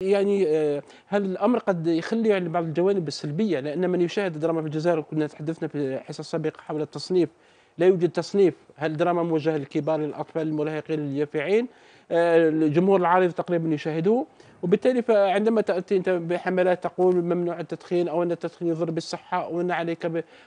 يعني آه، هل الامر قد يخلي يعني بعض الجوانب السلبيه لان من يشاهد الدراما في الجزائر كنا تحدثنا في الحصه السابقه حول التصنيف لا يوجد تصنيف هل دراما موجهه للكبار للاطفال للمراهقين لليافعين آه، الجمهور العريض تقريبا يشاهده وبالتالي فعندما تاتي انت بحملات تقول ممنوع التدخين او ان التدخين يضر بالصحه او ان عليك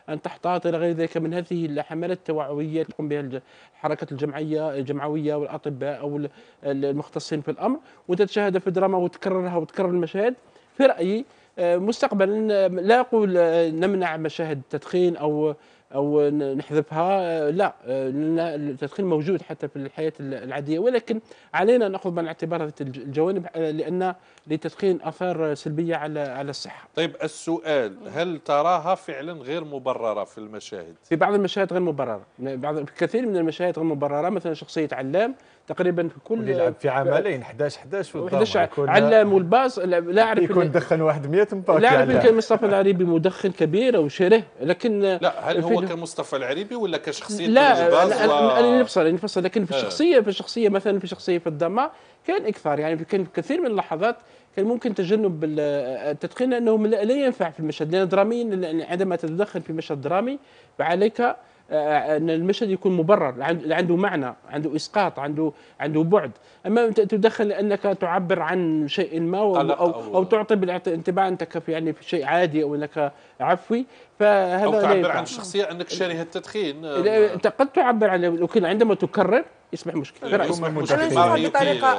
ان تحتاط الى غير ذلك من هذه الحملات التوعويه تقوم بها الحركه الجمعيه الجمعويه والاطباء او المختصين في الامر وتتشاهد في الدراما وتكررها وتكرر المشاهد في رايي آه، مستقبلا آه، لا اقول نمنع مشاهد التدخين او او نحذفها آه، لا آه، التدخين موجود حتى في الحياه العاديه ولكن علينا ناخذ بعين الاعتبار هذه الجوانب آه، لان للتدخين اثار سلبيه على على الصحه. طيب السؤال هل تراها فعلا غير مبرره في المشاهد؟ في بعض المشاهد غير مبرره، بعض كثير من المشاهد غير مبرره مثلا شخصيه علام تقريبا في كل يلعب في عملين 11 11 11 علام والباص لا اعرف يكون دخن واحد 100 مباك لا اعرف يمكن مصطفى العريبي مدخن كبير او شره لكن لا هل هو هو كمصطفى العريبي ولا كشخصيه لا, لا, لا نفصل نفصل لكن في الشخصيه آه. في الشخصيه مثلا في شخصيه في الدمار كان اكثر يعني كان في كثير من اللحظات كان ممكن تجنب التدخين لانه لا ينفع في المشهد لان دراميا عندما تتدخل في مشهد درامي فعليك آه، آه، ان المشهد يكون مبرر عنده معنى عنده اسقاط عنده عنده بعد اما تدخل لانك تعبر عن شيء ما او او, أو تعطي بالانطباع انك يعني في شيء عادي او انك عفوي فهذا أو تعبر عن الشخصيه انك شاريه التدخين انت قد تعبر عن لكن عندما تكرر يصبح مشكل يصبح مشكل